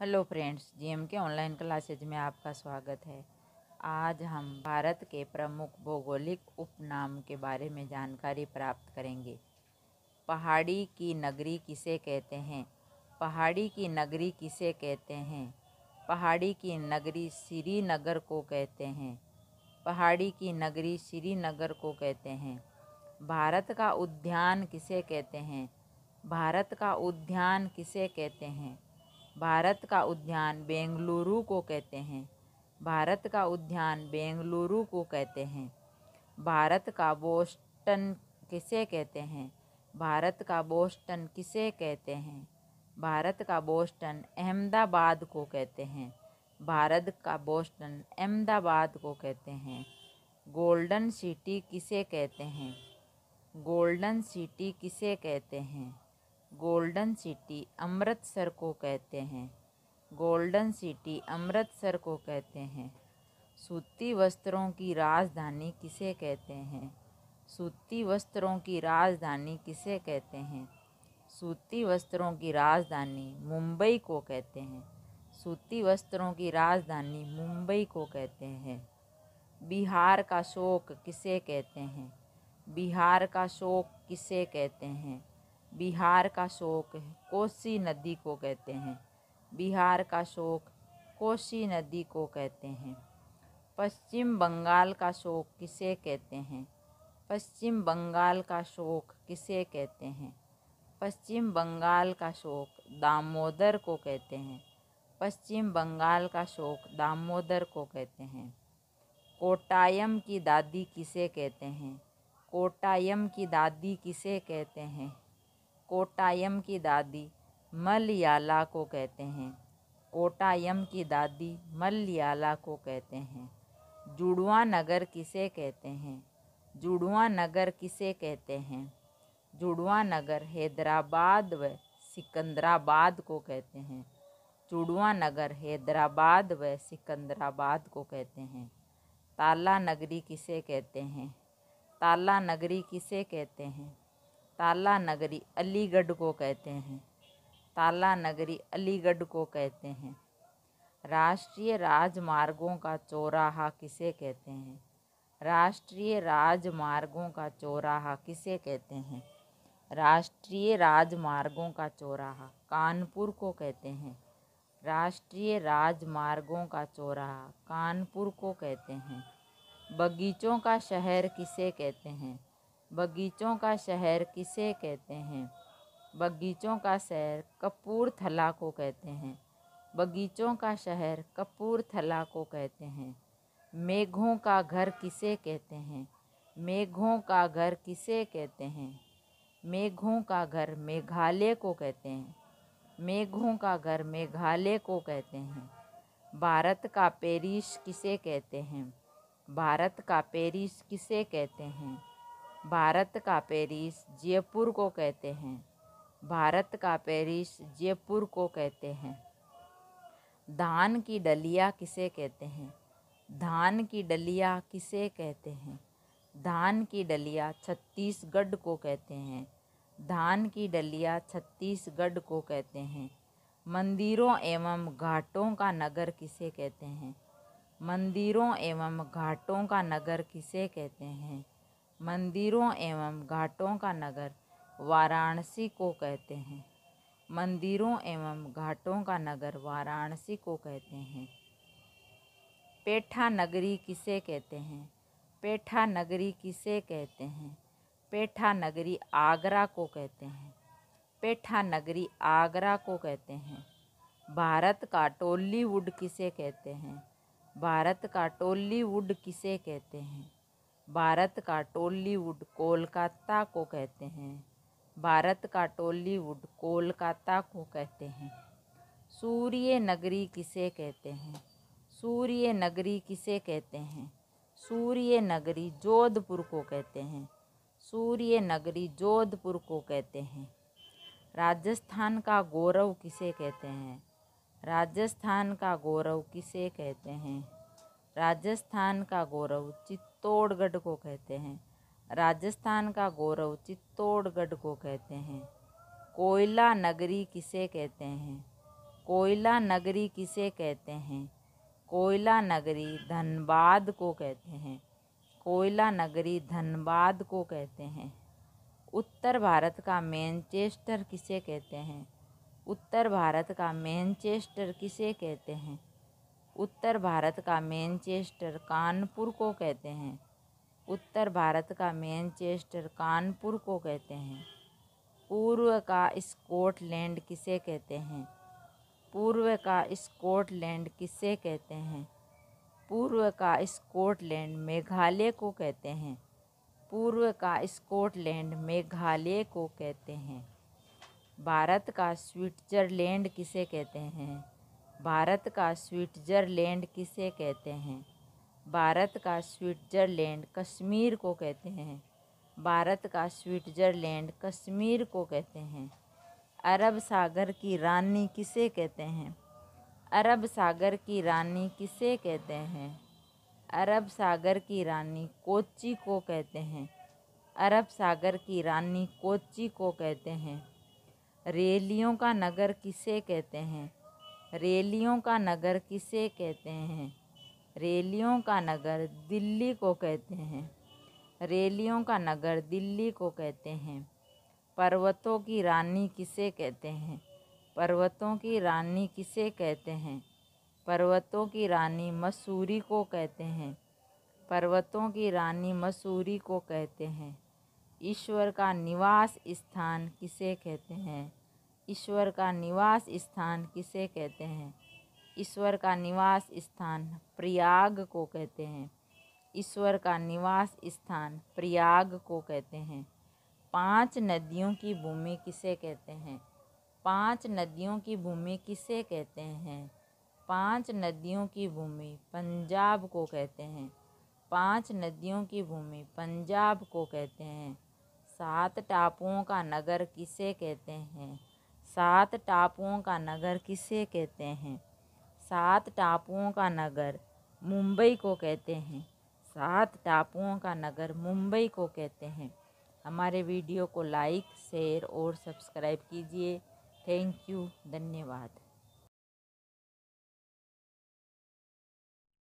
hello friends GM के online classes में आपका स्वागत है आज हम भारत के प्रमुख भौगोलिक उपनाम के बारे में जानकारी प्राप्त करेंगे पहाड़ी की नगरी किसे कहते हैं पहाड़ी की नगरी किसे कहते हैं पहाड़ी की नगरी श्रीनगर को कहते हैं पहाड़ी की नगरी श्रीनगर को कहते हैं भारत का उद्यान किसे कहते हैं भारत का उद्यान किसे कहते हैं भारत का उद्यान बेंगलुरु को कहते हैं भारत का उद्यान बेंगलुरु को कहते हैं भारत का बोस्टन किसे कहते हैं भारत का बोस्टन किसे कहते हैं भारत का बोस्टन अहमदाबाद को कहते हैं भारत का बोस्टन अहमदाबाद को कहते हैं गोल्डन सिटी किसे कहते हैं गोल्डन सिटी किसे कहते हैं गोल्डन सिटी अमृतसर को कहते हैं गोल्डन सिटी अमृतसर को कहते हैं सूती वस्त्रों की राजधानी किसे कहते हैं सूती वस्त्रों की राजधानी किसे कहते हैं सूती वस्त्रों की राजधानी मुंबई को कहते हैं सूती वस्त्रों की राजधानी मुंबई को कहते हैं बिहार का शोक किसे कहते हैं बिहार का शोक किसे कहते हैं बिहार का शोक कोसी नदी को कहते हैं बिहार का शोक कोसी नदी को कहते हैं पश्चिम बंगाल का शोक किसे कहते हैं पश्चिम बंगाल का शोक किसे कहते हैं पश्चिम बंगाल का शोक दामोदर को कहते हैं पश्चिम बंगाल का शोक दामोदर को कहते हैं कोटायम की दादी किसे कहते हैं कोटायम की दादी किसे कहते हैं कोटायम की दादी मलयाला को कहते हैं कोटायम की दादी मलयाला को कहते हैं जुड़वा नगर किसे कहते हैं जुड़वा नगर किसे कहते हैं जुड़वा नगर हैदराबाद व सिकंदराबाद को कहते हैं जुड़वा नगर हैदराबाद व सिकंदराबाद को कहते हैं ताला नगरी किसे कहते हैं ताला नगरी किसे कहते हैं ताला नगरी अलीगढ़ को कहते हैं ताला नगरी अलीगढ़ को कहते हैं राष्ट्रीय राजमार्गों का चौराहा किसे कहते हैं राष्ट्रीय राजमार्गों का चौराहा किसे कहते हैं राष्ट्रीय राजमार्गों का चौराहा कानपुर को कहते हैं राष्ट्रीय राजमार्गों का चौराहा कानपुर को कहते हैं बगीचों का शहर किसे कहते हैं बगीचों का शहर किसे कहते हैं बगीचों का शहर कपूरथला को कहते हैं बगीचों का शहर कपूरथला को कहते हैं मेघों का घर किसे कहते हैं मेघों का घर किसे कहते हैं मेघों का घर मेघालय को कहते हैं मेघों का घर मेघालय को कहते हैं भारत का पेरिस किसे कहते हैं भारत का पेरिस किसे कहते हैं भारत का पेरिस जयपुर को कहते हैं भारत का पेरिस जयपुर को कहते हैं धान की डलिया किसे कहते हैं धान की डलिया किसे कहते हैं धान की डलिया छत्तीसगढ़ को कहते हैं धान की डलिया छत्तीसगढ़ को कहते हैं मंदिरों एवं घाटों का नगर किसे कहते हैं मंदिरों एवं घाटों का नगर किसे कहते हैं मंदिरों एवं घाटों का नगर वाराणसी को कहते हैं मंदिरों एवं घाटों का नगर वाराणसी को कहते हैं पेठा नगरी किसे कहते हैं पेठा नगरी किसे कहते हैं पेठा नगरी आगरा को कहते हैं पेठा नगरी आगरा को कहते हैं भारत का टॉलीवुड किसे कहते हैं भारत का टॉलीवुड किसे कहते हैं भारत का टॉलीवुड कोलकाता को कहते हैं भारत का टॉलीवुड कोलकाता को कहते हैं सूर्य नगरी किसे कहते हैं सूर्य नगरी किसे कहते हैं सूर्य नगरी जोधपुर को कहते हैं सूर्य नगरी जोधपुर को कहते हैं राजस्थान का गौरव किसे कहते हैं राजस्थान का गौरव किसे कहते हैं राजस्थान का गौरव चित्त चित्तौड़गढ़ को कहते हैं राजस्थान का गौरव चित्तौड़गढ़ को कहते हैं कोयला नगरी किसे कहते हैं कोयला नगरी किसे कहते हैं कोयला नगरी धनबाद को कहते हैं कोयला नगरी धनबाद को कहते हैं उत्तर भारत का मैनचेस्टर किसे कहते हैं उत्तर भारत का मैनचेस्टर किसे कहते हैं उत्तर भारत का मैनचेस्टर कानपुर को कहते हैं उत्तर भारत का मैनचेस्टर कानपुर को कहते हैं पूर्व का स्कॉटलैंड किसे कहते हैं पूर्व का स्कॉटलैंड किसे कहते हैं पूर्व का स्कॉटलैंड मेघालय को कहते हैं पूर्व का स्कॉटलैंड मेघालय को कहते हैं भारत का स्विट्जरलैंड किसे कहते हैं भारत का स्विट्जरलैंड किसे कहते हैं भारत का स्विट्जरलैंड कश्मीर को कहते हैं भारत का स्विट्जरलैंड कश्मीर को कहते हैं अरब सागर की रानी किसे कहते हैं अरब सागर की रानी किसे कहते हैं अरब सागर की रानी कोची को कहते हैं अरब सागर की रानी कोची को कहते हैं रेलियों का नगर किसे कहते हैं रैलियों का नगर किसे कहते हैं रैलियों का नगर दिल्ली को कहते हैं रैलियों का नगर दिल्ली को कहते हैं पर्वतों की रानी किसे कहते हैं पर्वतों की रानी किसे कहते हैं पर्वतों की रानी मसूरी को कहते हैं पर्वतों की रानी मसूरी को कहते हैं ईश्वर का निवास स्थान किसे कहते हैं ईश्वर का निवास स्थान किसे कहते हैं ईश्वर का निवास स्थान प्रयाग को कहते हैं ईश्वर का निवास स्थान प्रयाग को कहते हैं पांच नदियों की भूमि किसे कहते हैं पांच नदियों की भूमि किसे कहते हैं पांच नदियों की भूमि पंजाब को कहते हैं पांच नदियों की भूमि पंजाब को कहते हैं सात टापुओं का नगर किसे कहते हैं सात टापुओं का नगर किसे कहते हैं सात टापुओं का नगर मुंबई को कहते हैं सात टापुओं का नगर मुंबई को कहते हैं हमारे वीडियो को लाइक शेयर और सब्सक्राइब कीजिए थैंक यू धन्यवाद